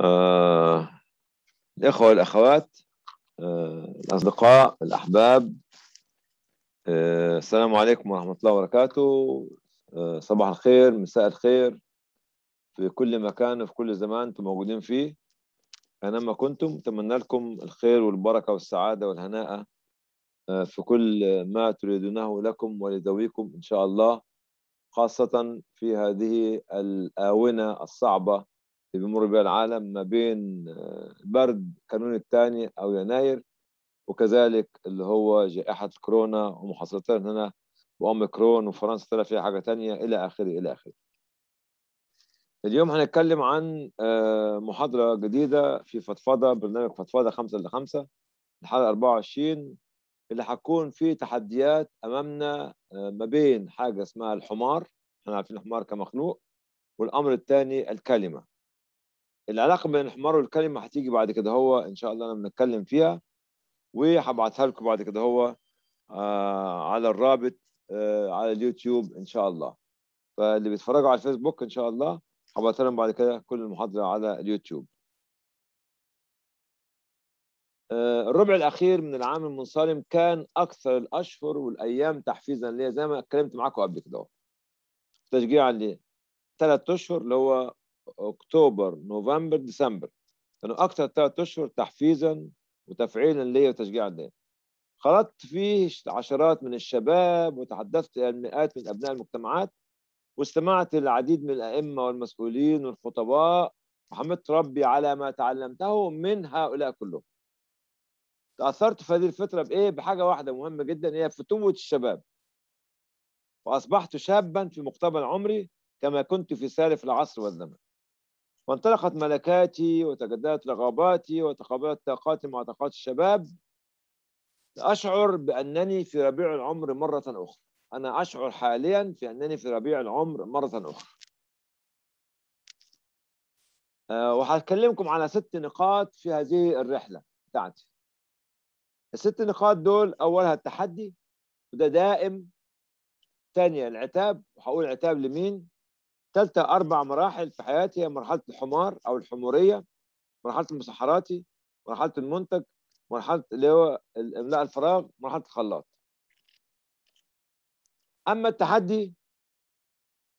آه، الإخوة والأخوات آه، الأصدقاء الأحباب آه، السلام عليكم ورحمة الله وبركاته صباح الخير مساء الخير في كل مكان وفي كل زمان أنتم موجودين فيه أينما كنتم أتمنى لكم الخير والبركة والسعادة والهناء في كل ما تريدونه لكم ولذويكم إن شاء الله خاصة في هذه الآونة الصعبة اللي بيمر بها العالم ما بين آه، برد كانون الثاني او يناير وكذلك اللي هو جائحه كورونا ومحصلتها هنا واوميكرون وفرنسا طلع فيها حاجه ثانيه الى اخره الى اخره. اليوم هنتكلم عن آه، محاضره جديده في فضفضه برنامج فضفضه 5 ل 5 الحلقه 24 اللي هتكون في تحديات امامنا آه، ما بين حاجه اسمها الحمار احنا عارفين الحمار كمخلوق والامر الثاني الكلمه العلاقه بين الحمار والكلمه هتيجي بعد كده هو ان شاء الله انا بنتكلم فيها وهبعتها لكم بعد كده هو آه على الرابط آه على اليوتيوب ان شاء الله فاللي بيتفرجوا على الفيسبوك ان شاء الله هبعتها لهم بعد كده كل المحاضره على اليوتيوب آه، الربع الاخير من العام المنصرم كان اكثر الاشهر والايام تحفيزا ليا زي ما اتكلمت معاكم قبل كده تشجيعا لثلاث اشهر اللي هو اكتوبر نوفمبر ديسمبر كانوا اكثر ثلاث اشهر تحفيزا وتفعيلا لي وتشجيعا لي خلطت فيه عشرات من الشباب وتحدثت الى يعني المئات من ابناء المجتمعات واستمعت للعديد من الائمه والمسؤولين والخطباء وحمدت ربي على ما تعلمته من هؤلاء كلهم تاثرت في هذه الفتره بايه بحاجه واحده مهمه جدا هي فتوه الشباب واصبحت شابا في مقتبل عمري كما كنت في سالف العصر والزمن وانطلقت ملكاتي وتجددت رغباتي وتقابلت طاقاتي مع طاقات الشباب أشعر بأنني في ربيع العمر مرة أخرى أنا أشعر حاليا في أنني في ربيع العمر مرة أخرى أه وهكلمكم على ست نقاط في هذه الرحلة بتاعتي الست نقاط دول أولها التحدي وده دائم ثانية العتاب وهقول عتاب لمين ثالثة أربع مراحل في حياتي هي مرحلة الحمار أو الحمورية مرحلة المسحراتي مرحلة المنتج مرحلة اللي هو إملاء الفراغ مرحلة الخلاط أما التحدي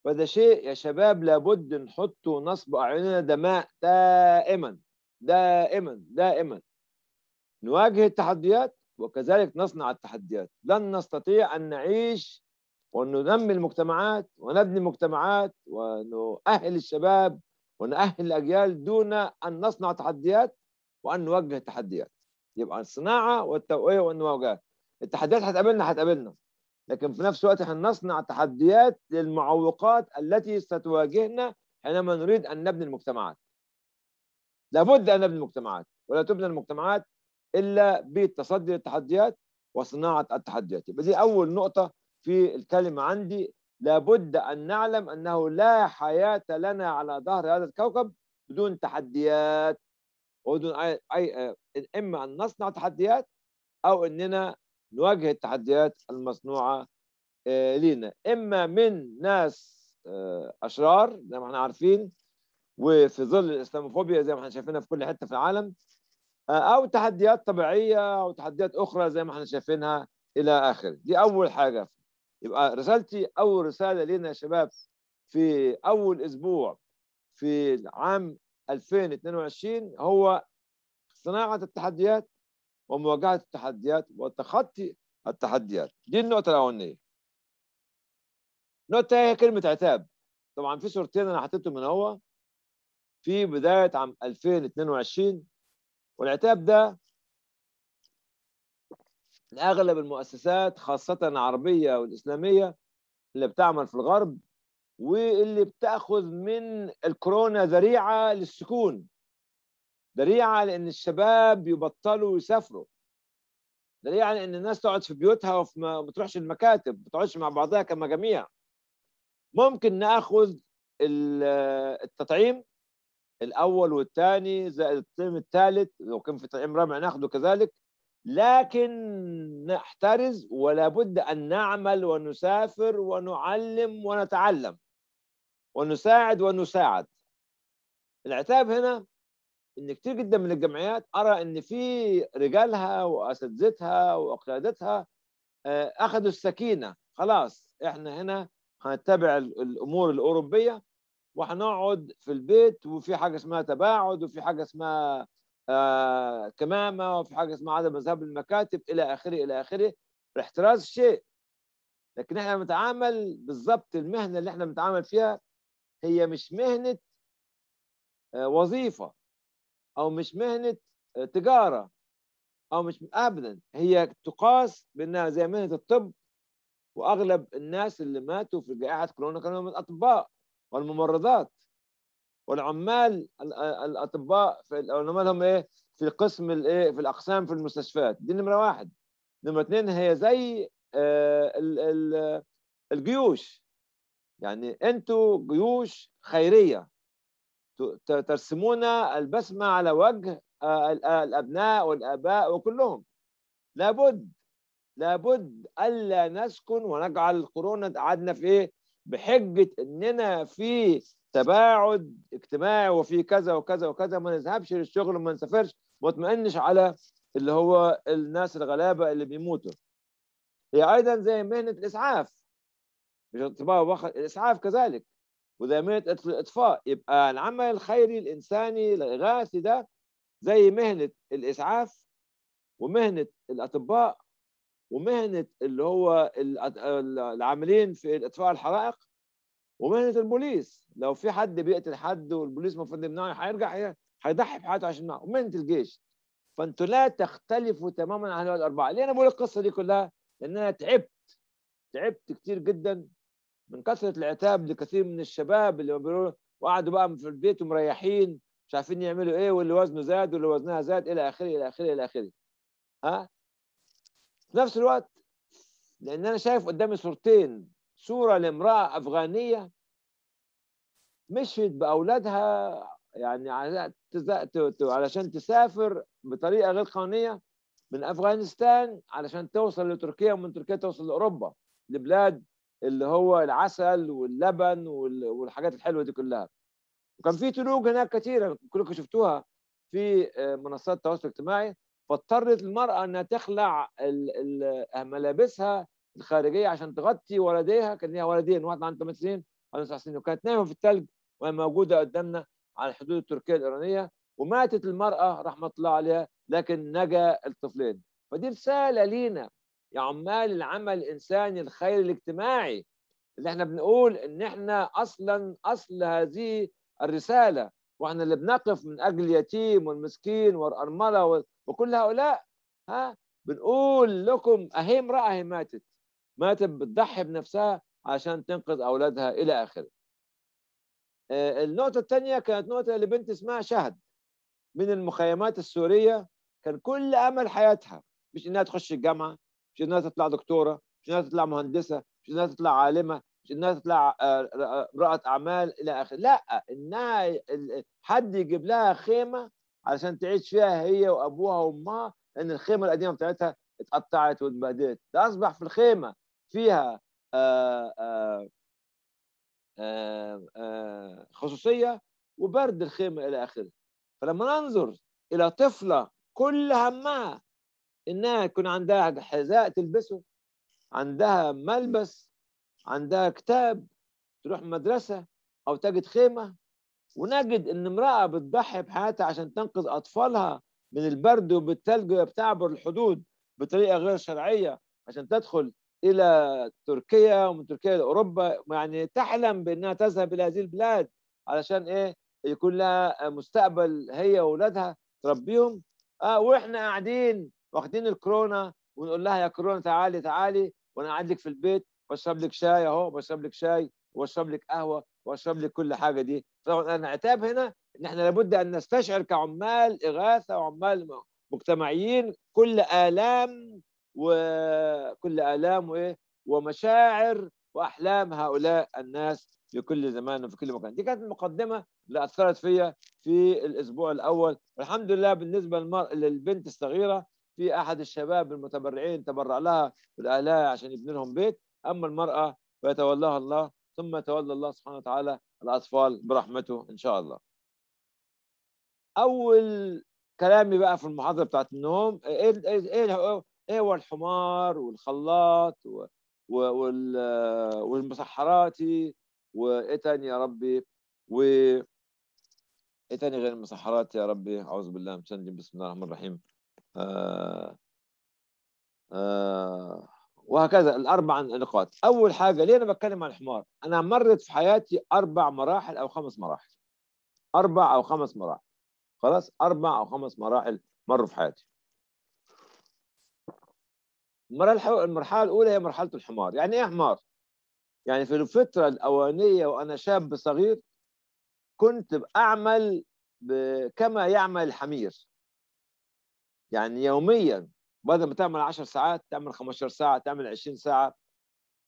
فده شيء يا شباب لابد نحطه نصب أعيننا دماء دائما دائما دائما نواجه التحديات وكذلك نصنع التحديات لن نستطيع أن نعيش وننمي المجتمعات ونبني مجتمعات ونؤهل الشباب ونأهل الاجيال دون ان نصنع تحديات وان نوجه التحديات يبقى الصناعه والتوقيه والمواجهه التحديات هتقابلنا هتقابلنا لكن في نفس الوقت احنا نصنع تحديات للمعوقات التي ستواجهنا حينما نريد ان نبني المجتمعات لابد ان نبني المجتمعات ولا تبنى المجتمعات الا بالتصدي للتحديات وصناعه التحديات يبقى دي اول نقطه في الكلمة عندي لابد أن نعلم أنه لا حياة لنا على ظهر هذا الكوكب بدون تحديات ودون أي, أي إما أن نصنع تحديات أو أننا نواجه التحديات المصنوعة آه، لينا إما من ناس آه، أشرار زي ما احنا عارفين وفي ظل الإسلاموفوبيا زي ما احنا شايفينها في كل حتة في العالم آه، أو تحديات طبيعية أو تحديات أخرى زي ما احنا شايفينها إلى آخره دي أول حاجة يبقى رسالتي اول رساله لنا يا شباب في اول اسبوع في العام 2022 هو صناعه التحديات ومواجهه التحديات وتخطي التحديات دي النقطه الاولانيه النقطه هي كلمه عتاب طبعا في صورتين انا حطيتهم من هو في بدايه عام 2022 والعتاب ده اغلب المؤسسات خاصه العربيه والاسلاميه اللي بتعمل في الغرب واللي بتاخذ من الكورونا ذريعه للسكون ذريعه لان الشباب يبطلوا يسافروا ذريعه لان الناس تقعد في بيوتها وما بتروحش المكاتب بتقعدش مع بعضها كمجاميع ممكن ناخذ التطعيم الاول والثاني زائد التطعيم الثالث لو كان في تطعيم رابع ناخده كذلك لكن نحترز ولا بد أن نعمل ونسافر ونعلم ونتعلم ونساعد ونساعد العتاب هنا ان كتير جدا من الجمعيات ارى ان في رجالها واساتذتها وقيادتها آه، اخذوا السكينه خلاص احنا هنا هنتبع الامور الاوروبيه وهنقعد في البيت وفي حاجه اسمها تباعد وفي حاجه اسمها آه، كمامه وفي حاجه اسمها عدم ذهاب المكاتب الى اخره الى اخره الاحتراز شيء لكن احنا بنتعامل بالظبط المهنه اللي احنا بنتعامل فيها هي مش مهنه آه، وظيفه او مش مهنه آه، تجاره او مش ابدا هي تقاس بانها زي مهنه الطب واغلب الناس اللي ماتوا في جائحه كورونا كانوا من الاطباء والممرضات والعمال الاطباء في العمال هم ايه في قسم الايه في الاقسام في المستشفيات دي نمره واحد نمره اثنين هي زي آه، الجيوش يعني انتوا جيوش خيريه ترسمون البسمه على وجه آه، آه، الابناء والاباء وكلهم لابد لابد الا نسكن ونجعل كورونا قعدنا في ايه بحجه اننا في تباعد اجتماعي وفي كذا وكذا وكذا ما نذهبش للشغل وما نسافرش ما اطمئنش على اللي هو الناس الغلابه اللي بيموتوا هي ايضا زي مهنه الاسعاف مش الطباعه الاسعاف كذلك وزي مهنه الاطفاء يبقى العمل الخيري الانساني الاغاثي ده زي مهنه الاسعاف ومهنه الاطباء ومهنه اللي هو العاملين في اطفاء الحرائق ومهنه البوليس لو في حد بيقتل حد والبوليس المفروض يمنعه هيرجع إيه؟ هيضحي بحياته عشان يمنعه ومهنه الجيش فانتوا لا تختلفوا تماما عن هؤلاء الاربعه ليه انا بقول القصه دي كلها لان انا تعبت تعبت كتير جدا من كثره العتاب لكثير من الشباب اللي بيقولوا وقعدوا بقى في البيت ومريحين مش عارفين يعملوا ايه واللي وزنه زاد واللي وزنها زاد الى اخره الى اخره الى اخره ها في نفس الوقت لان انا شايف قدامي صورتين صورة لامرأة أفغانية مشيت بأولادها يعني علشان تسافر بطريقة غير قانونية من أفغانستان علشان توصل لتركيا ومن تركيا توصل لأوروبا لبلاد اللي هو العسل واللبن والحاجات الحلوة دي كلها وكان في تلوج هناك كتيرة كلكم شفتوها في آه، منصات التواصل الاجتماعي فاضطرت المرأة أنها تخلع ملابسها الخارجيه عشان تغطي ولديها كان ليها ولدين واحد عنده 8 سنين واحد 9 سنين وكانت نايمه في الثلج وهي موجوده قدامنا على الحدود التركيه الايرانيه وماتت المراه رحمه الله عليها لكن نجا الطفلين فدي رساله لينا يا عمال العمل الانساني الخير الاجتماعي اللي احنا بنقول ان احنا اصلا اصل هذه الرساله واحنا اللي بنقف من اجل اليتيم والمسكين والارمله وكل هؤلاء ها بنقول لكم اهي امراه هي ماتت ماتت بتضحي بنفسها عشان تنقذ اولادها الى اخره آه، النقطه الثانيه كانت نقطه لبنت اسمها شهد من المخيمات السوريه كان كل امل حياتها مش انها تخش الجامعه مش انها تطلع دكتوره مش انها تطلع مهندسه مش انها تطلع عالمه مش انها تطلع امراه آه، اعمال الى اخره لا انها حد يجيب لها خيمه علشان تعيش فيها هي وابوها وامها لان الخيمه القديمه بتاعتها اتقطعت واتبهدلت ده اصبح في الخيمه فيها آه، آه، آه، خصوصيه وبرد الخيمه الى اخره فلما ننظر الى طفله كل همها انها يكون عندها حذاء تلبسه عندها ملبس عندها كتاب تروح مدرسه او تجد خيمه ونجد ان امراه بتضحي بحياتها عشان تنقذ اطفالها من البرد وبالثلج وهي بتعبر الحدود بطريقه غير شرعيه عشان تدخل الى تركيا ومن تركيا لاوروبا يعني تحلم بانها تذهب الى هذه البلاد علشان ايه يكون لها مستقبل هي واولادها تربيهم اه واحنا قاعدين واخدين الكورونا ونقول لها يا كورونا تعالي تعالي وانا قاعد لك في البيت واشرب لك شاي اهو بشرب لك شاي واشرب لك قهوه واشرب لك كل حاجه دي طبعا العتاب هنا ان احنا لابد ان نستشعر كعمال اغاثه وعمال مجتمعيين كل الام وكل آلام وإيه ومشاعر وأحلام هؤلاء الناس في كل زمان وفي كل مكان دي كانت المقدمة اللي أثرت فيا في الأسبوع الأول الحمد لله بالنسبة للمر... للبنت الصغيرة في أحد الشباب المتبرعين تبرع لها بالآلاء عشان يبني لهم بيت أما المرأة فيتولاها الله ثم تولى الله سبحانه وتعالى الأطفال برحمته إن شاء الله أول كلامي بقى في المحاضرة بتاعت النوم إيه, إيه, إيه ايوه الحمار والخلاط وال والمسحراتي وايه تاني يا ربي و ايه تاني غير المسحرات يا ربي اعوذ بالله من بسم الله الرحمن الرحيم آه آه وهكذا الاربع نقاط اول حاجه ليه انا بتكلم عن الحمار انا مرت في حياتي اربع مراحل او خمس مراحل اربع او خمس مراحل خلاص اربع او خمس مراحل مروا في حياتي المرحله الاولى هي مرحله الحمار يعني ايه حمار يعني في الفتره الاولانيه وانا شاب صغير كنت بعمل كما يعمل الحمير يعني يوميا بدل ما تعمل 10 ساعات تعمل 15 ساعه تعمل 20 ساعه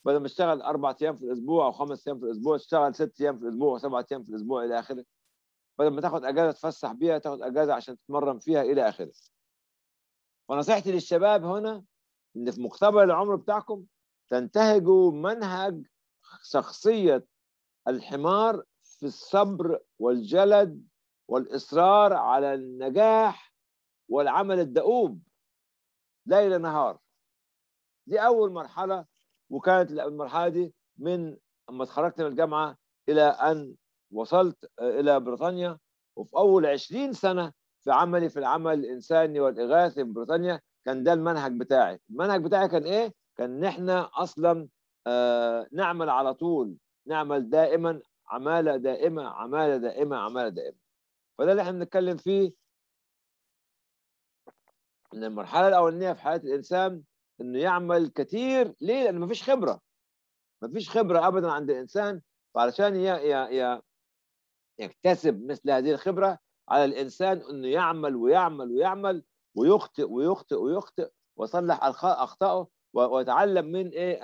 بدل ما اشتغل اربع ايام في الاسبوع او خمس ايام في الاسبوع اشتغل ست ايام في الاسبوع وسبعة ايام في الاسبوع الى اخره بدل ما تاخد اجازه تفسح بيها تاخد اجازه عشان تتمرن فيها الى اخره ونصيحتي للشباب هنا ان في مقتبل العمر بتاعكم تنتهجوا منهج شخصيه الحمار في الصبر والجلد والاصرار على النجاح والعمل الدؤوب ليل نهار دي اول مرحله وكانت المرحله دي من اما اتخرجت من الجامعه الى ان وصلت آه، الى بريطانيا وفي اول 20 سنه في عملي في العمل الانساني والاغاثي في بريطانيا كان ده المنهج بتاعي المنهج بتاعي كان ايه كان ان احنا اصلا آه نعمل على طول نعمل دائما عماله دائمه عماله دائمه عماله دائمه فده اللي احنا بنتكلم فيه ان المرحله الاولانيه في حياه الانسان انه يعمل كتير ليه لان مفيش خبره مفيش خبره ابدا عند الانسان فعلشان يا يا يكتسب مثل هذه الخبره على الانسان انه يعمل ويعمل ويعمل ويخطئ ويخطئ ويخطئ ويصلح اخطائه ويتعلم من ايه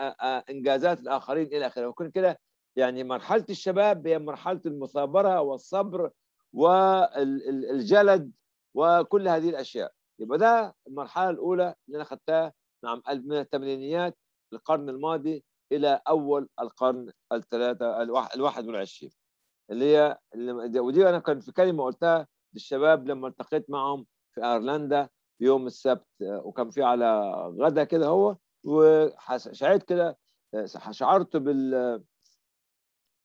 انجازات الاخرين الى اخره وكل كده يعني مرحله الشباب هي مرحله المثابره والصبر والجلد وكل هذه الاشياء يبقى ده المرحله الاولى اللي انا خدتها من نعم الثمانينيات القرن الماضي الى اول القرن الثلاثه الواحد والعشرين اللي هي اللي ودي انا كان في كلمه قلتها للشباب لما التقيت معهم في ايرلندا يوم السبت آه، وكان في على غدا كده هو وشعرت كده آه، شعرت بال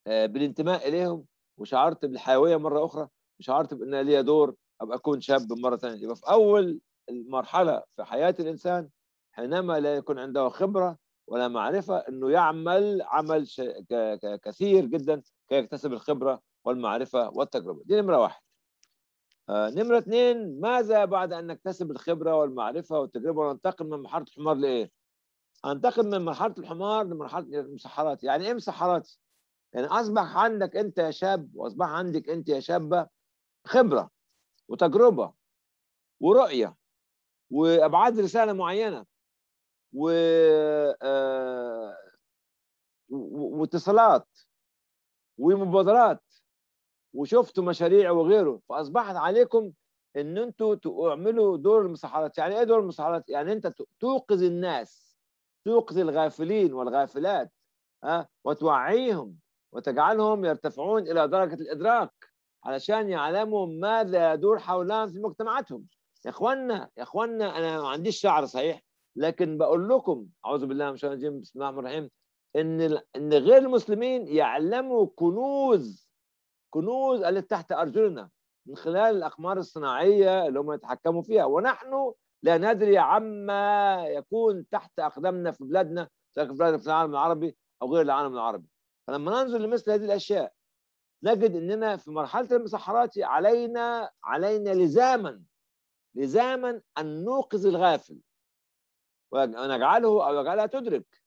آه، بالانتماء اليهم وشعرت بالحيويه مره اخرى وشعرت بان لي دور ابقى اكون شاب مره ثانيه يبقى في اول المرحله في حياه الانسان حينما لا يكون عنده خبره ولا معرفه انه يعمل عمل كثير جدا كي يكتسب الخبره والمعرفه والتجربه دي نمره واحد آه، نمرة اثنين ماذا بعد أن نكتسب الخبرة والمعرفة والتجربة وننتقل من مرحلة الحمار لإيه؟ أنتقل من مرحلة الحمار لمرحلة المسحرات، يعني إيه مسحرات؟ يعني أصبح عندك أنت يا شاب وأصبح عندك أنت يا شابة خبرة وتجربة ورؤية وأبعاد رسالة معينة و آه، واتصالات ومبادرات وشفتوا مشاريع وغيره فاصبحت عليكم ان انتوا تعملوا دور المسحرات يعني ايه دور المسحرات يعني انت توقظ الناس توقظ الغافلين والغافلات ها أه؟ وتوعيهم وتجعلهم يرتفعون الى درجه الادراك علشان يعلموا ماذا يدور حولهم في مجتمعاتهم يا اخوانا يا اخوانا انا ما عنديش شعر صحيح لكن بقول لكم اعوذ بالله من الشيطان الرجيم بسم الله الرحمن الرحيم ان ان غير المسلمين يعلموا كنوز كنوز التي تحت ارجلنا من خلال الاقمار الصناعيه اللي هم يتحكموا فيها ونحن لا ندري عما يكون تحت اقدامنا في بلادنا سواء في بلادنا في العالم العربي او غير العالم العربي فلما ننظر لمثل هذه الاشياء نجد اننا في مرحله المسحرات علينا علينا لزاما لزاما ان نوقظ الغافل ونجعله او يجعلها تدرك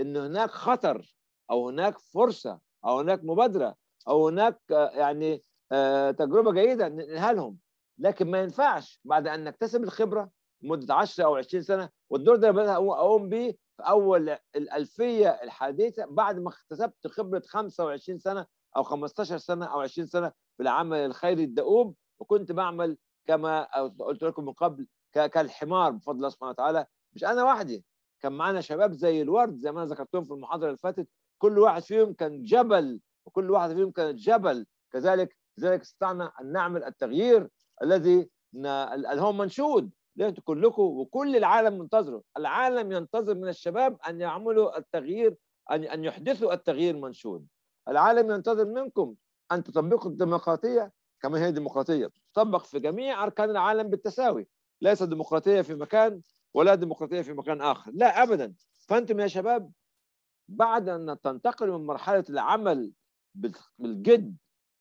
ان هناك خطر او هناك فرصه او هناك مبادره او هناك يعني آه، تجربه جيده لهم لكن ما ينفعش بعد ان نكتسب الخبره لمده 10 او 20 سنه والدور ده بدأ اقوم بيه في اول الالفيه الحديثه بعد ما اكتسبت خبره 25 سنه او 15 سنه او 20 سنه في العمل الخيري الدؤوب وكنت بعمل كما قلت لكم من قبل كالحمار بفضل الله سبحانه وتعالى مش انا وحدي كان معانا شباب زي الورد زي ما انا ذكرتهم في المحاضره اللي فاتت كل واحد فيهم كان جبل وكل واحدة فيهم كانت جبل كذلك لذلك استطعنا أن نعمل التغيير الذي هو منشود كلكم وكل العالم منتظره العالم ينتظر من الشباب أن يعملوا التغيير أن أن يحدثوا التغيير منشود العالم ينتظر منكم أن تطبقوا الديمقراطية كما هي ديمقراطية تطبق في جميع أركان العالم بالتساوي ليس ديمقراطية في مكان ولا ديمقراطية في مكان آخر لا أبدا فأنتم يا شباب بعد أن تنتقلوا من مرحلة العمل بالجد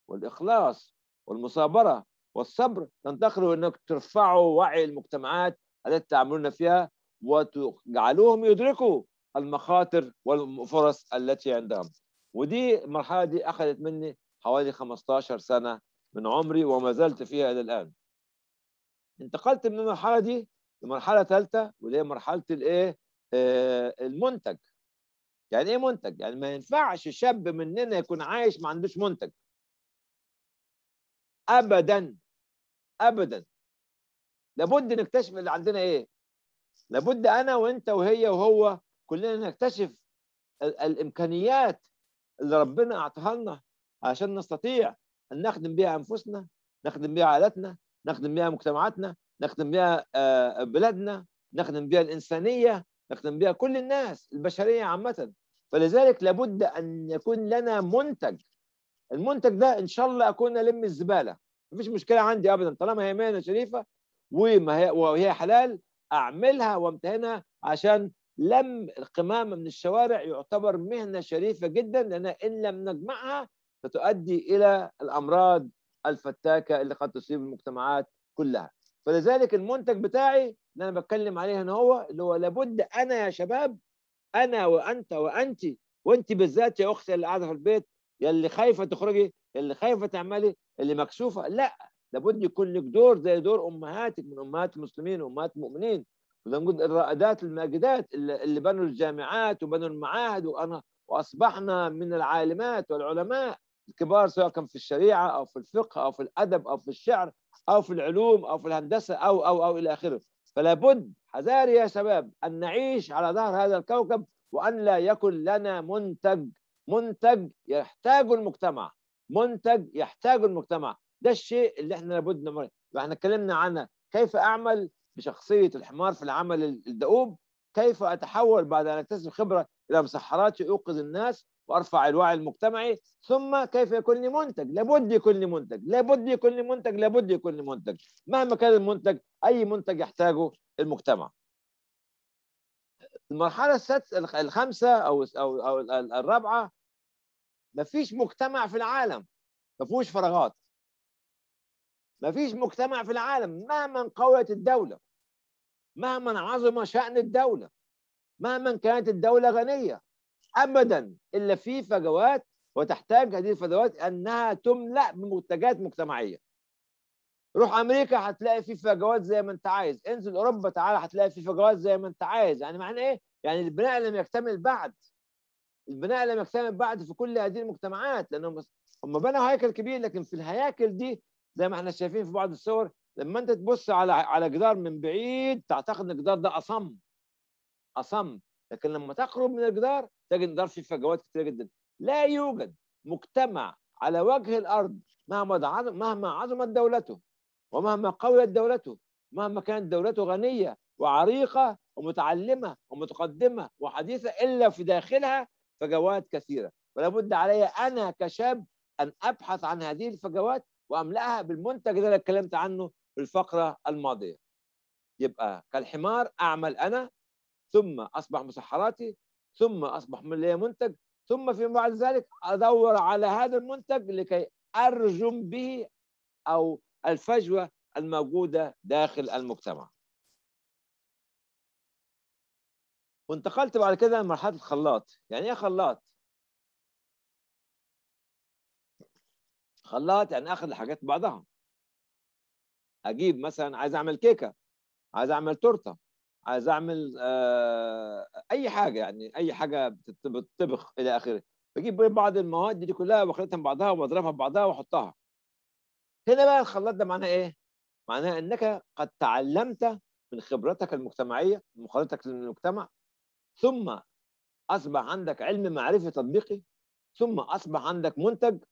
والاخلاص والمصابره والصبر تنتقلوا انك ترفعوا وعي المجتمعات التي تعملون فيها وتجعلوهم يدركوا المخاطر والفرص التي عندهم ودي المرحله دي اخذت مني حوالي 15 سنه من عمري وما زلت فيها الى الان انتقلت من المرحله دي لمرحله ثالثه واللي هي مرحله الايه آه، المنتج يعني ايه منتج يعني ما ينفعش شاب مننا يكون عايش ما عندوش منتج ابدا ابدا لابد نكتشف اللي عندنا ايه لابد انا وانت وهي وهو كلنا نكتشف ال الامكانيات اللي ربنا اعطاها لنا عشان نستطيع ان نخدم بها انفسنا نخدم بها عائلتنا نخدم بها مجتمعاتنا نخدم بها آه، بلادنا نخدم بها الانسانيه نخدم بها كل الناس البشريه عامه فلذلك لابد ان يكون لنا منتج المنتج ده ان شاء الله اكون الم الزباله مفيش مشكله عندي ابدا طالما هي مهنه شريفه وما هي وهي حلال اعملها وامتهنها عشان لم القمامه من الشوارع يعتبر مهنه شريفه جدا لان ان لم نجمعها ستؤدي الى الامراض الفتاكه اللي قد تصيب المجتمعات كلها فلذلك المنتج بتاعي اللي انا بتكلم عليه هنا هو اللي هو لابد انا يا شباب انا وانت وانت وانت بالذات يا اختي اللي قاعده في البيت يا اللي خايفه تخرجي يا اللي خايفه تعملي اللي مكسوفه لا لابد يكون لك دور زي دور امهاتك من امهات المسلمين وامهات المؤمنين ونقول الرائدات الماجدات اللي بنوا الجامعات وبنوا المعاهد وانا واصبحنا من العالمات والعلماء الكبار سواء كان في الشريعه او في الفقه او في الادب او في الشعر او في العلوم او في الهندسه او او او الى اخره فلا بد حذاري يا شباب أن نعيش على ظهر هذا الكوكب وأن لا يكن لنا منتج منتج يحتاج المجتمع منتج يحتاج المجتمع ده الشيء اللي احنا لابد نمر احنا اتكلمنا عن كيف اعمل بشخصيه الحمار في العمل الدؤوب كيف اتحول بعد ان اكتسب خبره الى مسحرات يوقظ الناس وارفع الوعي المجتمعي ثم كيف يكون لي منتج لابد يكون لي منتج لابد يكون لي منتج لابد يكون لي منتج مهما كان المنتج اي منتج يحتاجه المجتمع المرحله السادسه الخامسه او او او الرابعه مفيش مجتمع في العالم ما فيهوش فراغات مفيش مجتمع في العالم مهما قويت الدوله مهما عظم شأن الدولة مهما كانت الدولة غنية ابدا الا في فجوات وتحتاج هذه الفجوات انها تملا بمنتجات مجتمعيه روح امريكا هتلاقي في فجوات زي ما انت عايز انزل اوروبا تعالى هتلاقي في فجوات زي ما انت عايز يعني معنى ايه يعني البناء لم يكتمل بعد البناء لم يكتمل بعد في كل هذه المجتمعات لانهم هم بنوا هيكل كبير لكن في الهياكل دي زي ما احنا شايفين في بعض الصور لما انت تبص على على جدار من بعيد تعتقد ان الجدار ده اصم اصم لكن لما تقرب من الجدار تجد دار فيه فجوات كتير جدا لا يوجد مجتمع على وجه الأرض مهما عظم مهما عظمت دولته ومهما قويت دولته مهما كانت دولته غنية وعريقة ومتعلمة ومتقدمة وحديثة إلا في داخلها فجوات كثيرة ولا بد علي أنا كشاب أن أبحث عن هذه الفجوات وأملأها بالمنتج اللي اتكلمت عنه في الفقرة الماضية يبقى كالحمار أعمل أنا ثم أصبح مسحراتي ثم اصبح لي منتج ثم فيما بعد ذلك ادور على هذا المنتج لكي ارجم به او الفجوه الموجوده داخل المجتمع. وانتقلت بعد كده لمرحله الخلاط، يعني ايه خلاط؟ خلاط يعني اخذ الحاجات بعضها. اجيب مثلا عايز اعمل كيكه، عايز اعمل تورته، عايز اعمل آه، اي حاجه يعني اي حاجه بتطبخ الى اخره بجيب بعض المواد دي كلها واخلطها ببعضها واضربها ببعضها واحطها هنا بقى الخلاط ده معناه ايه؟ معناه انك قد تعلمت من خبرتك المجتمعيه مخالطتك للمجتمع ثم اصبح عندك علم معرفي تطبيقي ثم اصبح عندك منتج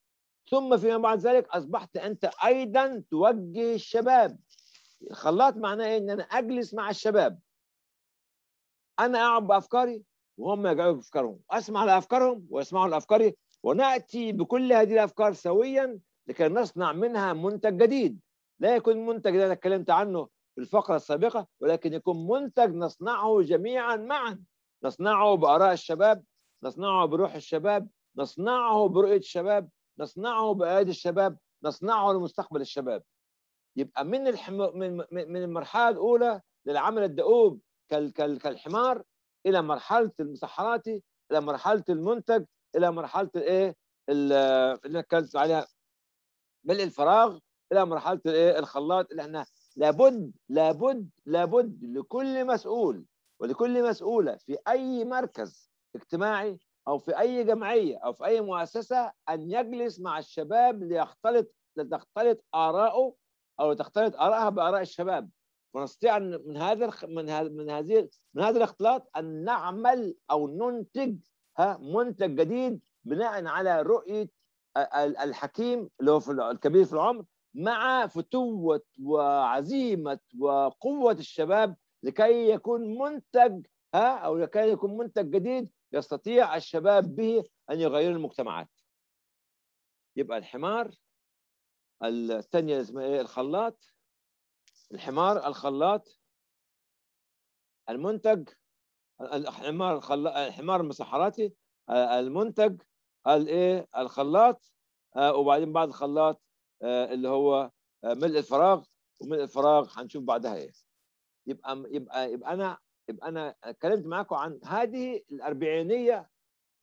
ثم فيما بعد ذلك اصبحت انت ايضا توجه الشباب الخلاط معناه ايه ان انا اجلس مع الشباب انا اقعد بافكاري وهم يجاوبوا بافكارهم اسمع لافكارهم ويسمعوا لافكاري وناتي بكل هذه الافكار سويا لكي نصنع منها منتج جديد لا يكون منتج انا اتكلمت عنه في الفقره السابقه ولكن يكون منتج نصنعه جميعا معا نصنعه باراء الشباب نصنعه بروح الشباب نصنعه برؤيه الشباب نصنعه بايادي الشباب نصنعه لمستقبل الشباب يبقى من الحم... من من المرحله الاولى للعمل الدؤوب كالحمار الى مرحله المسحراتي الى مرحله المنتج الى مرحله الايه اللي اتكلمت عليها ملء الفراغ الى مرحله الايه الخلاط اللي احنا لابد لابد لابد لكل مسؤول ولكل مسؤوله في اي مركز اجتماعي او في اي جمعيه او في اي مؤسسه ان يجلس مع الشباب ليختلط لتختلط اراءه او تختلط ارائها باراء الشباب ونستطيع أن من هذا من من هذه من هذا الاختلاط أن نعمل أو ننتج ها منتج جديد بناء على رؤية الحكيم اللي هو الكبير في العمر مع فتوة وعزيمة وقوة الشباب لكي يكون منتج ها أو لكي يكون منتج جديد يستطيع الشباب به أن يغيروا المجتمعات يبقى الحمار الثانية اسمها إيه؟ الخلاط الحمار الخلاط المنتج الحمار الحمار المسحراتي المنتج الايه الخلاط آه، وبعدين بعد الخلاط آه، اللي هو آه، ملء الفراغ وملء الفراغ هنشوف بعدها ايه يبقى يبقى يبقى انا يبقى انا اتكلمت معاكم عن هذه الاربعينيه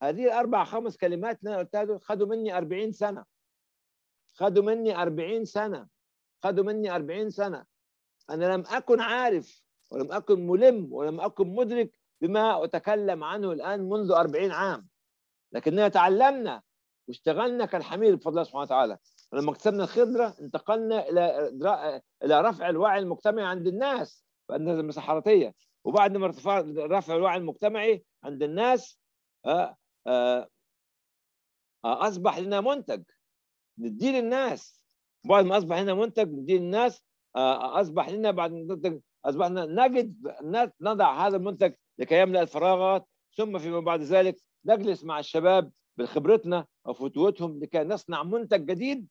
هذه الاربع خمس كلمات اللي انا قلتها دول خدوا مني 40 سنه خدوا مني 40 سنه خدوا مني 40 سنه أنا لم أكن عارف ولم أكن ملم ولم أكن مدرك بما أتكلم عنه الآن منذ أربعين عام لكننا تعلمنا واشتغلنا كالحمير بفضل الله سبحانه وتعالى ولما اكتسبنا الخبرة انتقلنا إلى إلى رفع الوعي المجتمعي عند الناس بأنها المسحراتية وبعد ما ارتفع رفع الوعي المجتمعي عند الناس آه، آه، آه، أصبح لنا منتج نديه للناس بعد ما أصبح لنا منتج نديه للناس اصبح لنا بعد اصبحنا نجد نضع هذا المنتج لكي يملا الفراغات ثم فيما بعد ذلك نجلس مع الشباب بخبرتنا وفتوتهم لكي نصنع منتج جديد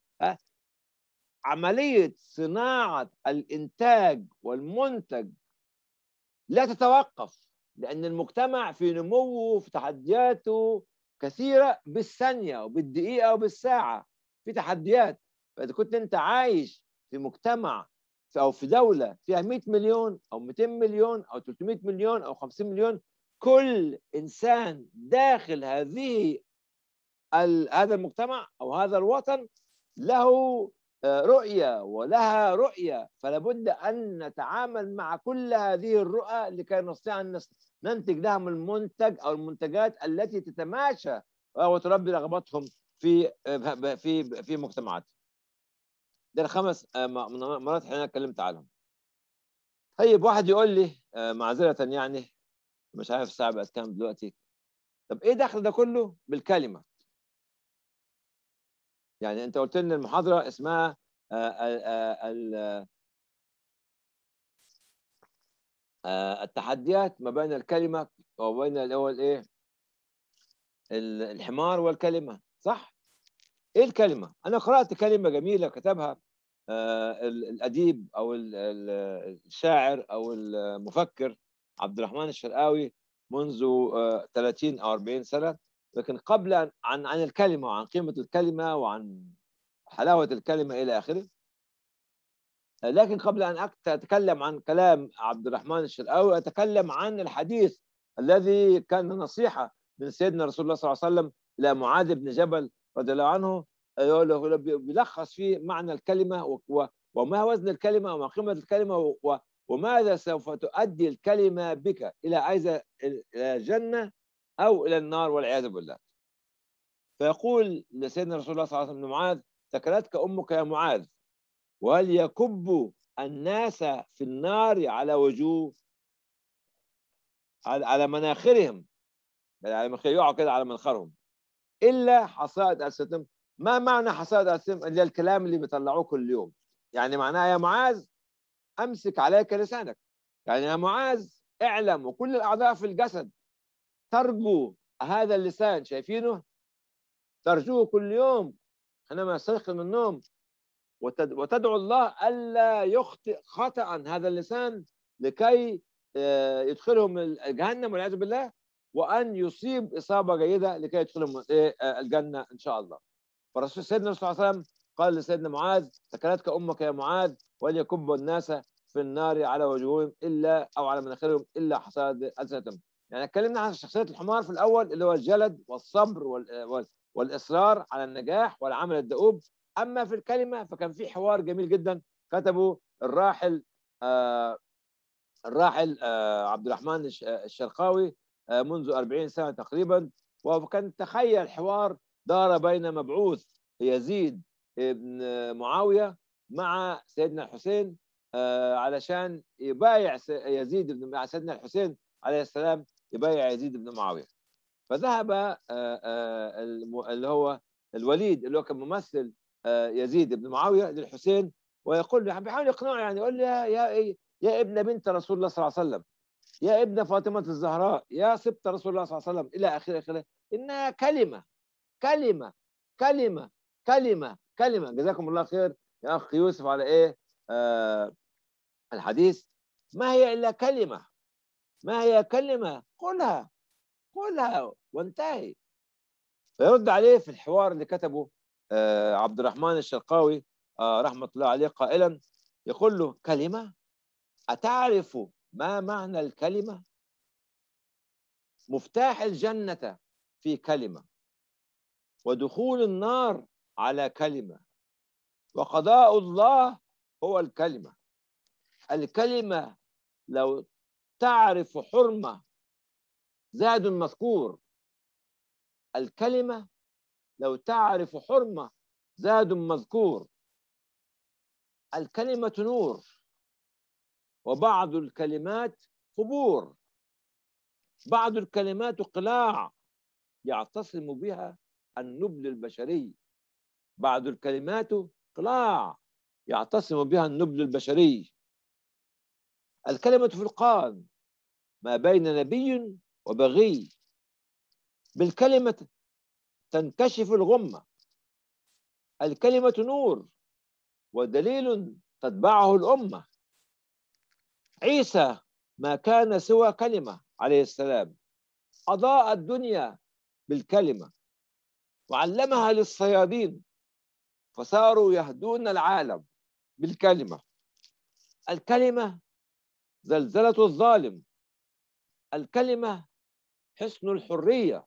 عمليه صناعه الانتاج والمنتج لا تتوقف لان المجتمع في نموه في تحدياته كثيره بالثانيه وبالدقيقه وبالساعه في تحديات فاذا كنت انت عايش في مجتمع او في دوله فيها 100 مليون او 200 مليون او 300 مليون او 50 مليون كل انسان داخل هذه هذا المجتمع او هذا الوطن له آه، رؤيه ولها رؤيه فلا بد ان نتعامل مع كل هذه الرؤى لكي نستطيع ان ننتج لهم المنتج او المنتجات التي تتماشى وتربي رغباتهم في آه، في في مجتمعاتهم ده الخمس آه، مرات احنا اتكلمت عنهم طيب واحد يقول لي آه، معذره يعني مش عارف الساعه بقت كام دلوقتي طب ايه دخل ده كله بالكلمه يعني انت قلت لنا المحاضره اسمها آه، ال التحديات ما بين الكلمه وبين اللي هو الايه الحمار والكلمه صح ايه الكلمه انا قرات كلمه جميله كتبها آه، الاديب او الشاعر او المفكر عبد الرحمن الشرقاوي منذ 30 آه، او 40 سنه لكن قبل عن عن الكلمه وعن قيمه الكلمه وعن حلاوه الكلمه الى اخره لكن قبل ان اتكلم عن كلام عبد الرحمن الشرقاوي اتكلم عن الحديث الذي كان نصيحه من سيدنا رسول الله صلى الله عليه وسلم لمعاذ بن جبل رضي الله عنه بيلخص في معنى الكلمة وما وزن الكلمة وما قيمة الكلمة وماذا سوف تؤدي الكلمة بك إلى عايزة إلى الجنة أو إلى النار والعياذ بالله فيقول لسيدنا رسول الله صلى الله عليه وسلم معاذ ذكرتك أمك يا معاذ وهل يكب الناس في النار على وجوه على مناخرهم يعني على كده على منخرهم الا حصائد السنتم ما معنى حصائد السنتم اللي الكلام اللي بيطلعوه كل يوم يعني معناها يا معاذ امسك عليك لسانك يعني يا معاذ اعلم وكل الاعضاء في الجسد ترجو هذا اللسان شايفينه ترجوه كل يوم حينما يستيقظ من النوم وتدعو الله الا يخطئ خطا هذا اللسان لكي آه، يدخلهم جهنم والعياذ بالله وان يصيب اصابه جيده لكي يدخل إيه، آه، الجنه ان شاء الله. فرسول سيدنا صلى الله عليه وسلم قال لسيدنا معاذ سكنتك امك يا معاذ وليكب الناس في النار على وجوههم الا او على مناخرهم الا حصاد السنتهم. يعني اتكلمنا عن شخصيه الحمار في الاول اللي هو الجلد والصبر والاصرار على النجاح والعمل الدؤوب اما في الكلمه فكان في حوار جميل جدا كتبه الراحل آه الراحل آه عبد الرحمن الشرقاوي آه، منذ 40 سنة تقريبا وكان تخيل حوار دار بين مبعوث يزيد ابن معاوية مع سيدنا الحسين آه، علشان يبايع يزيد بن سيدنا الحسين عليه السلام يبايع يزيد بن معاوية فذهب آه، اللي هو الوليد اللي هو كان ممثل يزيد بن معاوية للحسين ويقول له بيحاول يقنعه يعني يقول له يا يا ابن بنت رسول الله صلى الله عليه وسلم يا ابن فاطمة الزهراء يا سبت رسول الله صلى الله عليه وسلم إلى آخره آخره إنها كلمة كلمة كلمة كلمة كلمة جزاكم الله خير يا أخ يوسف على إيه آه الحديث ما هي إلا كلمة ما هي كلمة قلها قلها وانتهي فيرد عليه في الحوار اللي كتبه آه عبد الرحمن الشرقاوي آه رحمة الله عليه قائلا يقول له كلمة أتعرف ما معنى الكلمة؟ مفتاح الجنة في كلمة ودخول النار على كلمة وقضاء الله هو الكلمة الكلمة لو تعرف حرمة زاد مذكور الكلمة لو تعرف حرمة زاد مذكور الكلمة نور وبعض الكلمات قبور بعض الكلمات قلاع يعتصم بها النبل البشري بعض الكلمات قلاع يعتصم بها النبل البشري الكلمة فرقان ما بين نبي وبغي بالكلمة تنكشف الغمة الكلمة نور ودليل تتبعه الأمة عيسى ما كان سوى كلمة عليه السلام أضاء الدنيا بالكلمة وعلمها للصيادين فصاروا يهدون العالم بالكلمة الكلمة زلزلة الظالم الكلمة حسن الحرية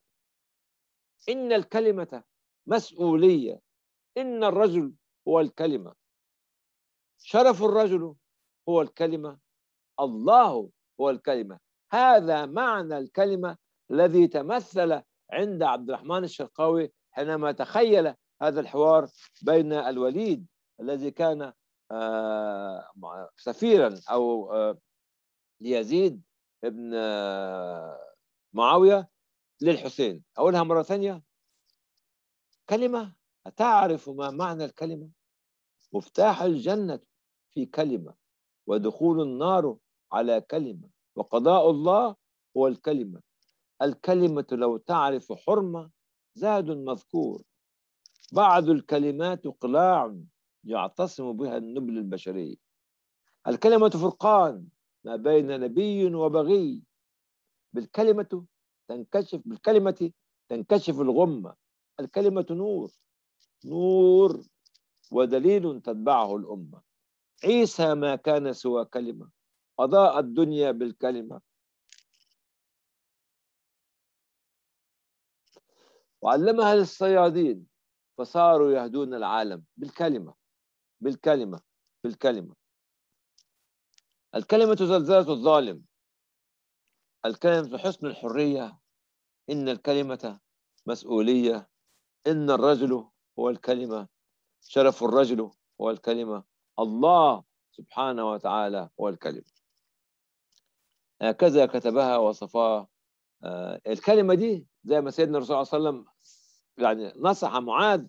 إن الكلمة مسؤولية إن الرجل هو الكلمة شرف الرجل هو الكلمة الله هو الكلمة هذا معنى الكلمة الذي تمثل عند عبد الرحمن الشرقاوي حينما تخيل هذا الحوار بين الوليد الذي كان آه، سفيرا أو ليزيد آه، ابن آه، معاوية للحسين أقولها مرة ثانية كلمة أتعرف ما معنى الكلمة مفتاح الجنة في كلمة ودخول النار على كلمة وقضاء الله هو الكلمة الكلمة لو تعرف حرمة زاد مذكور بعض الكلمات قلاع يعتصم بها النبل البشري الكلمة فرقان ما بين نبي وبغي بالكلمة تنكشف بالكلمة تنكشف الغمة الكلمة نور نور ودليل تتبعه الأمة عيسى ما كان سوى كلمة أضاء الدنيا بالكلمة وعلمها للصيادين فصاروا يهدون العالم بالكلمة بالكلمة بالكلمة الكلمة زلزلة الظالم الكلمة حسن الحرية إن الكلمة مسؤولية إن الرجل هو الكلمة شرف الرجل هو الكلمة الله سبحانه وتعالى هو الكلمة كذا كتبها وصفها آه، الكلمه دي زي ما سيدنا الرسول صلى الله عليه وسلم يعني نصح معاذ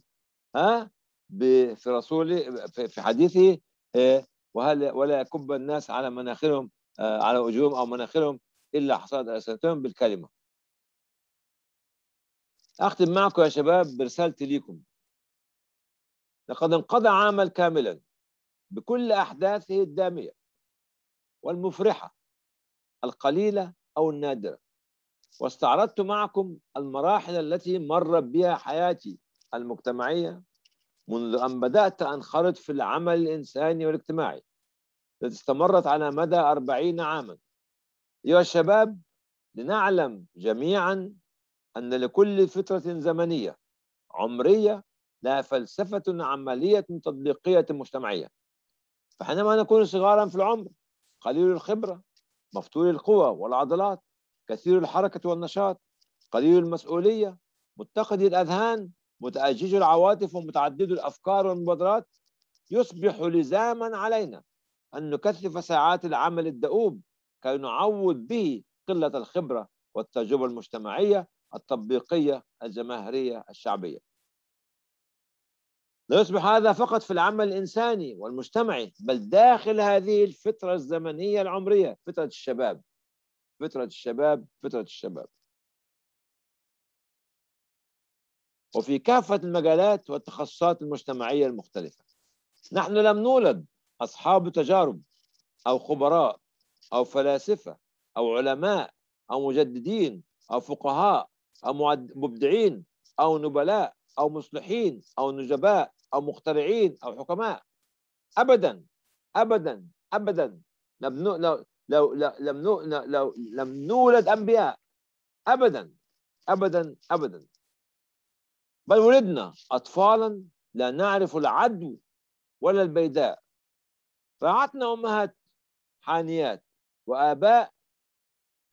ها في رسوله في حديثه آه، وهل ولا يكب الناس على مناخرهم آه، على وجوههم او مناخرهم الا حصاد السنتهم بالكلمه اختم معكم يا شباب برسالتي ليكم لقد انقضى عاما كاملا بكل احداثه الداميه والمفرحه القليلة أو النادرة واستعرضت معكم المراحل التي مرت بها حياتي المجتمعية منذ أن بدأت أنخرط في العمل الإنساني والاجتماعي التي استمرت على مدى أربعين عاما أيها الشباب لنعلم جميعا أن لكل فترة زمنية عمرية لها فلسفة عملية تطبيقية مجتمعية فحينما نكون صغارا في العمر قليل الخبرة مفتول القوى والعضلات كثير الحركة والنشاط قليل المسؤولية متقدي الأذهان متأجج العواطف ومتعدد الأفكار والمبادرات يصبح لزاما علينا أن نكثف ساعات العمل الدؤوب كي نعوض به قلة الخبرة والتجربة المجتمعية التطبيقية الجماهيرية الشعبية لا يصبح هذا فقط في العمل الإنساني والمجتمعي بل داخل هذه الفترة الزمنية العمرية فترة الشباب فترة الشباب فترة الشباب وفي كافة المجالات والتخصصات المجتمعية المختلفة نحن لم نولد أصحاب تجارب أو خبراء أو فلاسفة أو علماء أو مجددين أو فقهاء أو مبدعين أو نبلاء أو مصلحين أو نجباء او مخترعين او حكماء ابدا ابدا ابدا لم لو لو لم لو, لو لم نولد انبياء ابدا ابدا ابدا بل ولدنا اطفالا لا نعرف العدو ولا البيداء رعتنا امهات حانيات واباء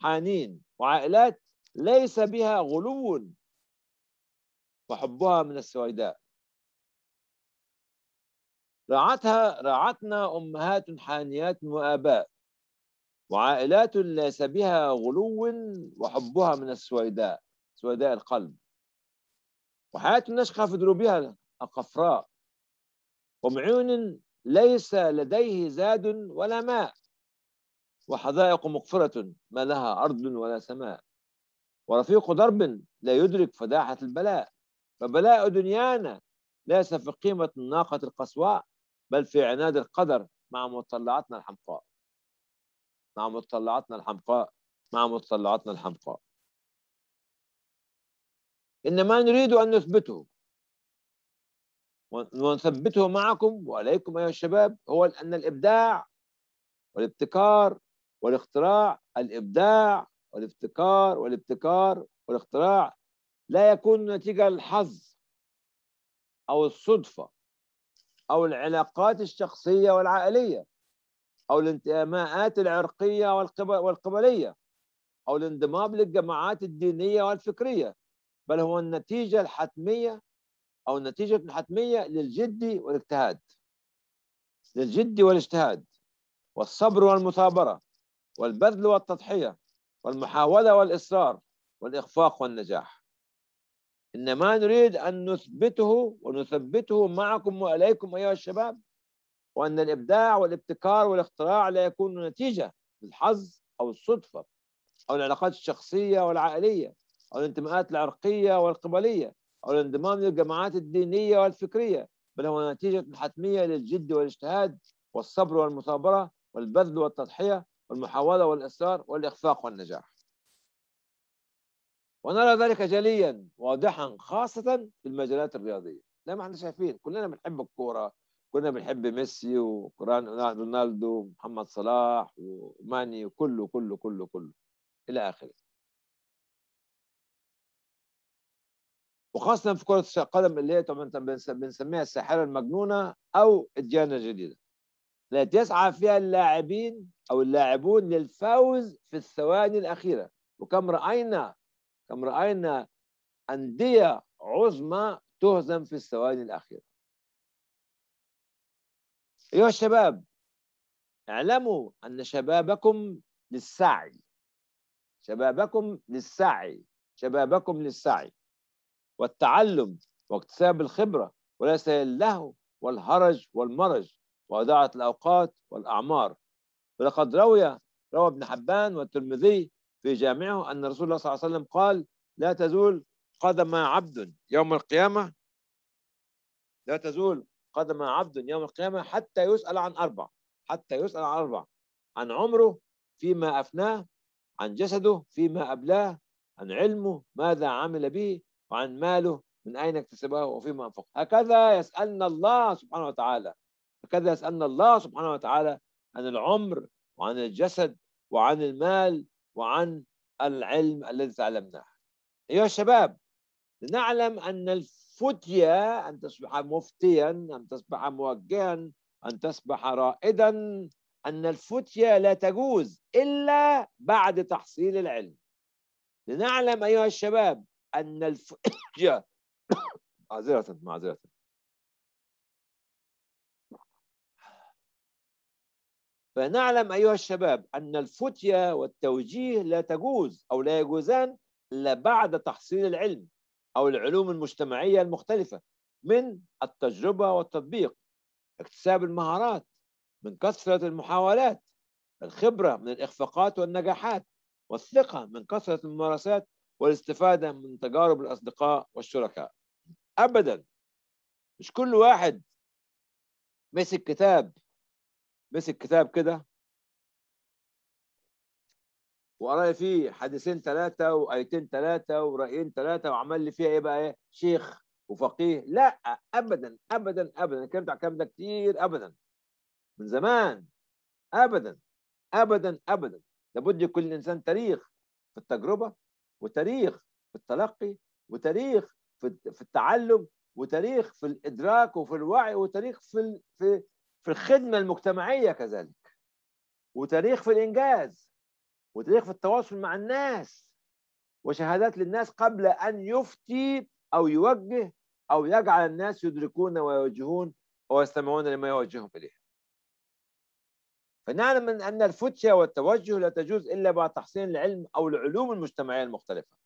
حانين وعائلات ليس بها غلو وحبها من السويداء رعتها رعتنا أمهات حانيات وآباء وعائلات ليس بها غلو وحبها من السويداء سويداء القلب وحياة النشقة في دروبها القفراء ومعيون ليس لديه زاد ولا ماء وحدائق مقفرة ما لها أرض ولا سماء ورفيق درب لا يدرك فداحة البلاء فبلاء دنيانا ليس في قيمة الناقة القسواء بل في عناد القدر مع مطلعاتنا الحمقاء مع مطلعاتنا الحمقاء مع مطلعاتنا الحمقاء إنما نريد أن نثبته ونثبته معكم وعليكم أيها الشباب هو أن الإبداع والابتكار والاختراع الإبداع والابتكار والابتكار والاختراع لا يكون نتيجة الحظ أو الصدفة أو العلاقات الشخصية والعائلية أو الانتماءات العرقية والقبلية أو الانضمام للجماعات الدينية والفكرية بل هو النتيجة الحتمية أو نتيجة الحتميه للجد والاجتهاد للجد والاجتهاد والصبر والمثابرة والبذل والتضحية والمحاولة والإصرار والإخفاق والنجاح إنما نريد أن نثبته ونثبته معكم وإليكم أيها الشباب وأن الإبداع والابتكار والاختراع لا يكون نتيجة للحظ أو الصدفة أو العلاقات الشخصية والعائلية أو الانتماءات العرقية والقبلية أو الانضمام للجماعات الدينية والفكرية بل هو نتيجة حتمية للجد والاجتهاد والصبر والمثابرة والبذل والتضحية والمحاولة والإصرار والإخفاق والنجاح ونرى ذلك جليا واضحا خاصة في المجالات الرياضية لا ما احنا شايفين كلنا بنحب الكورة كلنا بنحب ميسي وكران رونالدو ومحمد صلاح وماني وكله كله كله كله إلى آخره وخاصة في كرة القدم اللي هي طبعا بنسميها الساحرة المجنونة أو الديانة الجديدة التي يسعى فيها اللاعبين أو اللاعبون للفوز في الثواني الأخيرة وكم رأينا كم رأينا أندية عظمى تهزم في الثواني الأخيرة أيها الشباب اعلموا أن شبابكم للسعي شبابكم للسعي شبابكم للسعي والتعلم واكتساب الخبرة وليس اللهو والهرج والمرج وإضاعة الأوقات والأعمار ولقد روي روى ابن حبان والترمذي في جامعه أن رسول الله صلى الله عليه وسلم قال لا تزول قدم عبد يوم القيامة لا تزول قدم عبد يوم القيامة حتى يسأل عن أربع حتى يسأل عن أربع عن عمره فيما أفناه عن جسده فيما أبلاه عن علمه ماذا عمل به وعن ماله من أين اكتسبه وفيما أنفقه هكذا يسألنا الله سبحانه وتعالى هكذا يسألنا الله سبحانه وتعالى عن العمر وعن الجسد وعن المال وعن العلم الذي تعلمناه أيها الشباب لنعلم أن الفتية أن تصبح مفتيا أن تصبح موجها أن تصبح رائدا أن الفتية لا تجوز إلا بعد تحصيل العلم لنعلم أيها الشباب أن الفتية معذرة معذرة فنعلم أيها الشباب أن الفتية والتوجيه لا تجوز أو لا يجوزان إلا بعد تحصيل العلم أو العلوم المجتمعية المختلفة من التجربة والتطبيق اكتساب المهارات من كثرة المحاولات الخبرة من الإخفاقات والنجاحات والثقة من كثرة الممارسات والاستفادة من تجارب الأصدقاء والشركاء أبدا مش كل واحد مسك كتاب مسك كتاب كده وقرا لي فيه حديثين ثلاثه وايتين ثلاثه ورايين ثلاثه وعمل لي فيها ايه بقى ايه شيخ وفقيه لا ابدا ابدا ابدا انا على الكلام ده كتير ابدا من زمان ابدا ابدا ابدا لابد لكل انسان تاريخ في التجربه وتاريخ في التلقي وتاريخ في التعلم وتاريخ في الادراك وفي الوعي وتاريخ في في في الخدمة المجتمعية كذلك وتاريخ في الإنجاز وتاريخ في التواصل مع الناس وشهادات للناس قبل أن يفتي أو يوجه أو يجعل الناس يدركون ويوجهون ويستمعون لما يوجههم إليه فنعلم من أن الفتية والتوجه لا تجوز إلا بعد تحصيل العلم أو العلوم المجتمعية المختلفة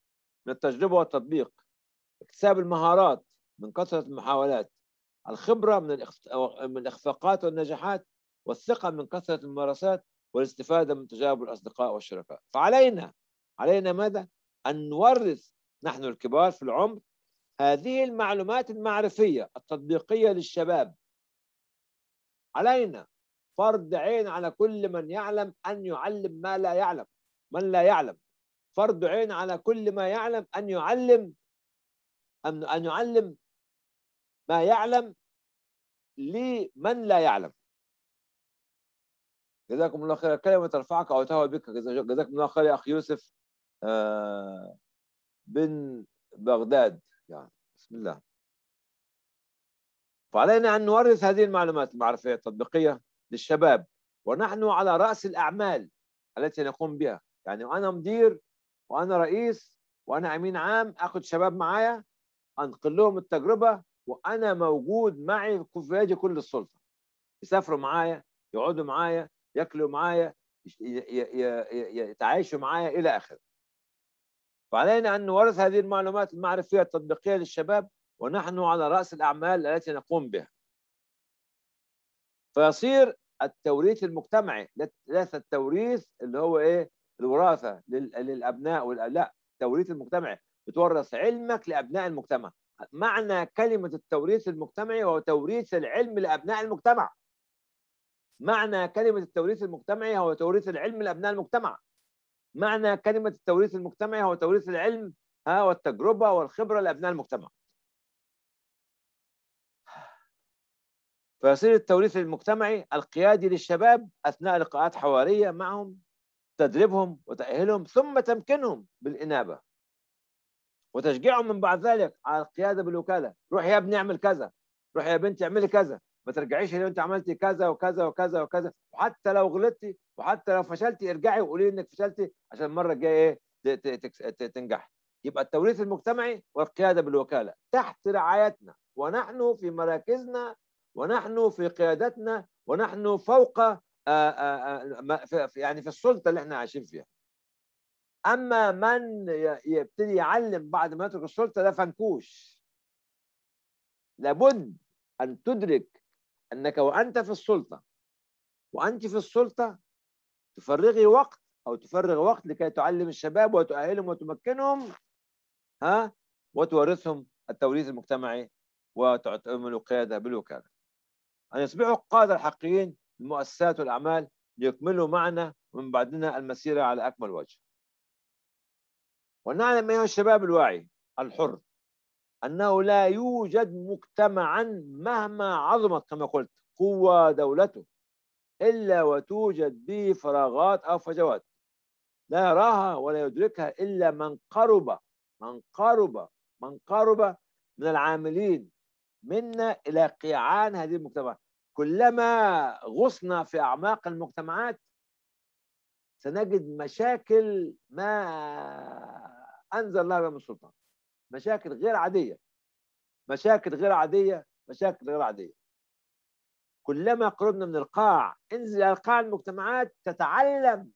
من التجربة والتطبيق اكتساب المهارات من كثرة المحاولات الخبرة من من الإخفاقات والنجاحات والثقة من كثرة الممارسات والاستفادة من تجارب الأصدقاء والشركاء فعلينا علينا ماذا؟ أن نورث نحن الكبار في العمر هذه المعلومات المعرفية التطبيقية للشباب علينا فرض عين على كل من يعلم أن يعلم ما لا يعلم من لا يعلم فرض عين على كل ما يعلم أن يعلم أن يعلم ما يعلم لمن لا يعلم جزاكم الله خير كلمة ترفعك أو تهوى بك جزاكم الله خير يا أخي يوسف آه، بن بغداد يعني بسم الله فعلينا أن نورث هذه المعلومات المعرفية التطبيقية للشباب ونحن على رأس الأعمال التي نقوم بها يعني وأنا مدير وأنا رئيس وأنا أمين عام أخذ شباب معايا أنقل لهم التجربة وانا موجود معي في كل السلطه يسافروا معايا يقعدوا معايا ياكلوا معايا يتعايشوا معايا الى اخره فعلينا ان نورث هذه المعلومات المعرفيه التطبيقيه للشباب ونحن على راس الاعمال التي نقوم بها فيصير التوريث المجتمعي ليس التوريث اللي هو ايه الوراثه للابناء لا التوريث المجتمعي بتورث علمك لابناء المجتمع معنى كلمة التوريث المجتمعي هو توريث العلم لأبناء المجتمع معنى كلمة التوريث المجتمعي هو توريث العلم لأبناء المجتمع معنى كلمة التوريث المجتمعي هو توريث العلم ها والتجربة والخبرة لأبناء المجتمع فيصير التوريث المجتمعي القيادي للشباب أثناء لقاءات حوارية معهم تدريبهم وتأهيلهم ثم تمكينهم بالإنابة وتشجيعهم من بعد ذلك على القياده بالوكاله روح يا ابني اعمل كذا روح يا بنتي اعملي كذا ما ترجعيش اللي انت عملتي كذا وكذا وكذا وكذا وحتى لو غلطتي وحتى لو فشلتي ارجعي وقولي انك فشلتي عشان المره الجايه ايه تنجحي يبقى التوريث المجتمعي والقياده بالوكاله تحت رعايتنا ونحن في مراكزنا ونحن في قيادتنا ونحن فوق آه، آه، آه، يعني في السلطه اللي احنا عايشين فيها اما من يبتدي يعلم بعد ما يترك السلطه ده فنكوش لابد ان تدرك انك وانت في السلطه وانت في السلطه تفرغي وقت او تفرغ وقت لكي تعلم الشباب وتؤهلهم وتمكنهم ها وتورثهم التوريث المجتمعي وتعطيهم القياده بالوكاله ان يصبحوا قاده الحقيقيين المؤسسات والاعمال ليكملوا معنا ومن بعدنا المسيره على اكمل وجه ونعلم أيها الشباب الواعي الحر أنه لا يوجد مجتمعا مهما عظمت كما قلت قوى دولته إلا وتوجد به فراغات أو فجوات لا يراها ولا يدركها إلا من قرب من قرب من قرب من العاملين منا إلى قيعان هذه المجتمعات كلما غصنا في أعماق المجتمعات سنجد مشاكل ما انزل الله بها من السلطان مشاكل غير عاديه مشاكل غير عاديه مشاكل غير عاديه كلما قربنا من القاع انزل القاع قاع المجتمعات تتعلم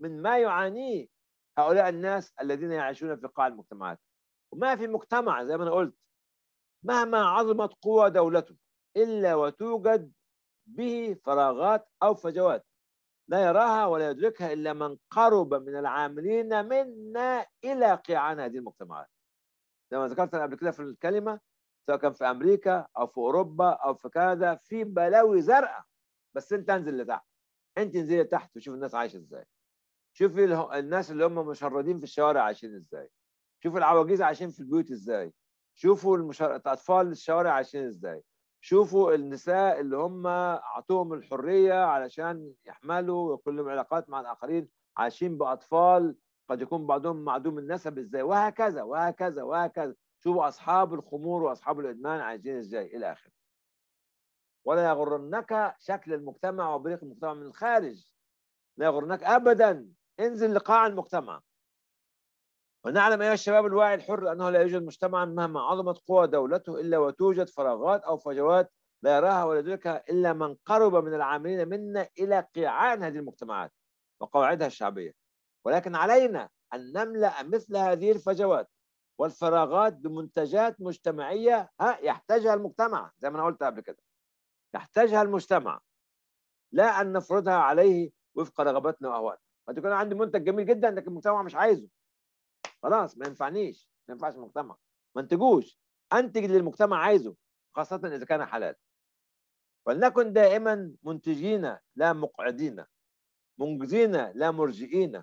من ما يعانيه هؤلاء الناس الذين يعيشون في قاع المجتمعات وما في مجتمع زي ما انا قلت مهما عظمت قوى دولته الا وتوجد به فراغات او فجوات لا يراها ولا يدركها إلا من قرب من العاملين منا إلى قيعان هذه المجتمعات لما ذكرت قبل كده في الكلمة سواء كان في أمريكا أو في أوروبا أو في كندا في بلاوي زرقاء بس أنت انزل لتحت أنت انزلي لتحت وشوف الناس عايشة إزاي شوفي الناس اللي هم مشردين في الشوارع عايشين إزاي شوفوا العواجيز عايشين في البيوت إزاي شوفوا المشار... أطفال الشوارع عايشين إزاي شوفوا النساء اللي هم اعطوهم الحريه علشان يحملوا ويكون لهم علاقات مع الاخرين عايشين باطفال قد يكون بعضهم معدوم النسب ازاي وهكذا وهكذا وهكذا شوفوا اصحاب الخمور واصحاب الادمان عايشين ازاي الى اخره ولا يغرنك شكل المجتمع وبريق المجتمع من الخارج لا يغرنك ابدا انزل لقاع المجتمع ونعلم أيها الشباب الواعي الحر أنه لا يوجد مجتمعا مهما عظمت قوى دولته إلا وتوجد فراغات أو فجوات لا يراها ولا يدركها إلا من قرب من العاملين منا إلى قيعان هذه المجتمعات وقواعدها الشعبية ولكن علينا أن نملأ مثل هذه الفجوات والفراغات بمنتجات مجتمعية ها يحتاجها المجتمع زي ما أنا قلت قبل كده يحتاجها المجتمع لا أن نفرضها عليه وفق رغباتنا وأهوائنا قد يكون عندي منتج جميل جدا لكن المجتمع مش عايزه خلاص ما ينفعنيش ما ينفعش المجتمع ما انتجوش انتج اللي المجتمع عايزه خاصه اذا كان حلال فلنكن دائما منتجين لا مقعدين منجزين لا مرجئين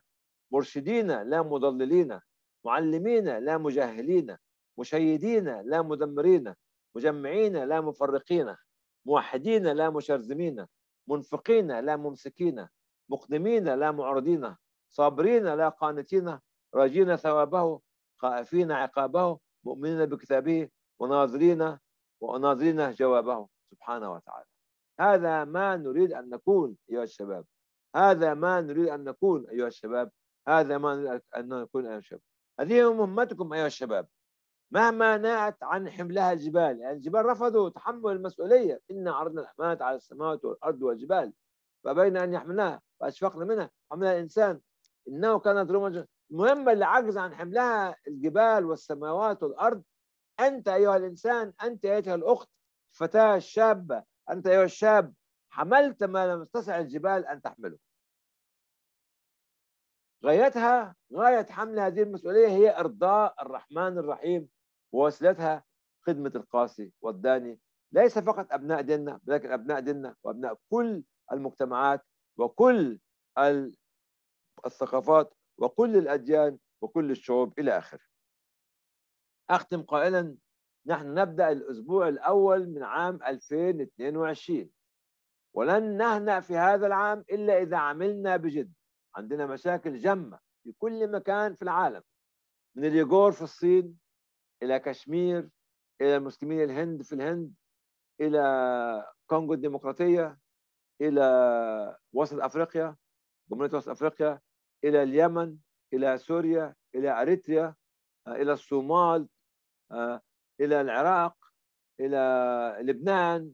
مرشدين لا مضللين معلمين لا مجاهلين مشيدين لا مدمرين مجمعين لا مفرقين موحدين لا مشرذمين منفقين لا ممسكين مقدمين لا معرضين صابرين لا قانتين راجين ثوابه خائفين عقابه مؤمنين بكتابه وناظرين وناظرين جوابه سبحانه وتعالى هذا ما نريد أن نكون أيها الشباب هذا ما نريد أن نكون أيها الشباب هذا ما نريد أن نكون أيها الشباب هذه مهمتكم أيها الشباب مهما نأت عن حملها الجبال يعني الجبال رفضوا تحمل المسؤولية إنا عرضنا الأمانة على السماوات والأرض والجبال فبين أن يحملها وأشفقنا منها حملها الإنسان إنه كان ظلوما المهمة اللي عجز عن حملها الجبال والسماوات والأرض أنت أيها الإنسان أنت أيتها الأخت الفتاة الشابة أنت أيها الشاب حملت ما لم تستطع الجبال أن تحمله غايتها غاية حمل هذه المسؤولية هي إرضاء الرحمن الرحيم ووسيلتها خدمة القاسي والداني ليس فقط أبناء ديننا ولكن أبناء ديننا وأبناء كل المجتمعات وكل الثقافات وكل الأديان وكل الشعوب إلى آخره أختم قائلا نحن نبدأ الأسبوع الأول من عام 2022 ولن نهنأ في هذا العام إلا إذا عملنا بجد عندنا مشاكل جمة في كل مكان في العالم من اليغور في الصين إلى كشمير إلى مسلمين الهند في الهند إلى كونغو الديمقراطية إلى وسط أفريقيا جمهورية وسط أفريقيا إلى اليمن إلى سوريا إلى أريتريا آه، إلى الصومال آه، إلى العراق إلى لبنان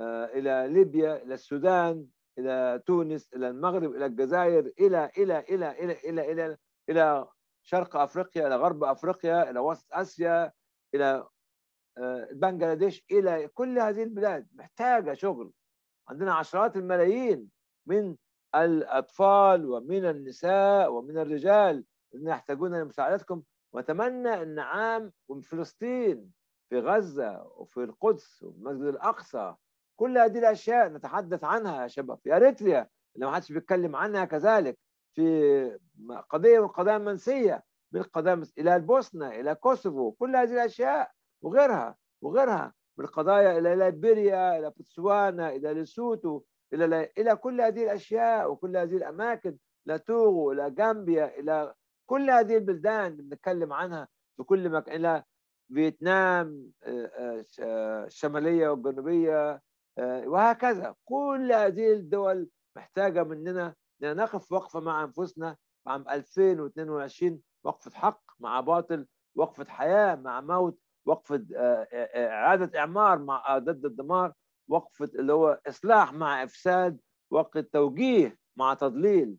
آه، إلى ليبيا إلى السودان إلى تونس إلى المغرب إلى الجزائر إلى إلى إلى إلى إلى إلى إلى شرق أفريقيا إلى غرب أفريقيا إلى وسط آسيا إلى بنجلاديش إلى كل هذه البلاد محتاجة شغل عندنا عشرات الملايين من الأطفال ومن النساء ومن الرجال اللي يحتاجون لمساعدتكم وأتمنى أن عام فلسطين في غزة وفي القدس والمسجد الأقصى كل هذه الأشياء نتحدث عنها يا شباب في أريتريا اللي ما حدش بيتكلم عنها كذلك في قضية من القضايا المنسية من القضايا إلى البوسنة إلى كوسوفو كل هذه الأشياء وغيرها وغيرها من القضايا إلى ليبيريا إلى بوتسوانا إلى لسوتو إلى إلى كل هذه الأشياء وكل هذه الأماكن لا توغو إلى جامبيا إلى كل هذه البلدان بنتكلم عنها بكل مكان إلى فيتنام الشمالية آه، آه، والجنوبية آه، وهكذا كل هذه الدول محتاجة مننا أن نقف وقفة مع أنفسنا عام 2022 وقفة حق مع باطل وقفة حياة مع موت وقفة إعادة إعمار مع ضد الدمار وقفه اللي هو اصلاح مع افساد وقفه توجيه مع تضليل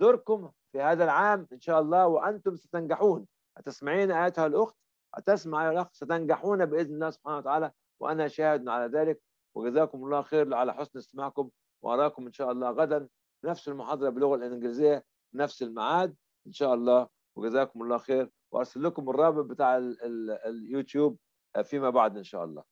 دوركم في هذا العام ان شاء الله وانتم ستنجحون هتسمعين ايتها الاخت هتسمع يا الاخ ستنجحون باذن الله سبحانه وتعالى وانا شاهد على ذلك وجزاكم الله خير على حسن استماعكم واراكم ان شاء الله غدا نفس المحاضره باللغه الانجليزيه نفس الميعاد ان شاء الله وجزاكم الله خير وارسل لكم الرابط بتاع اليوتيوب فيما بعد ان شاء الله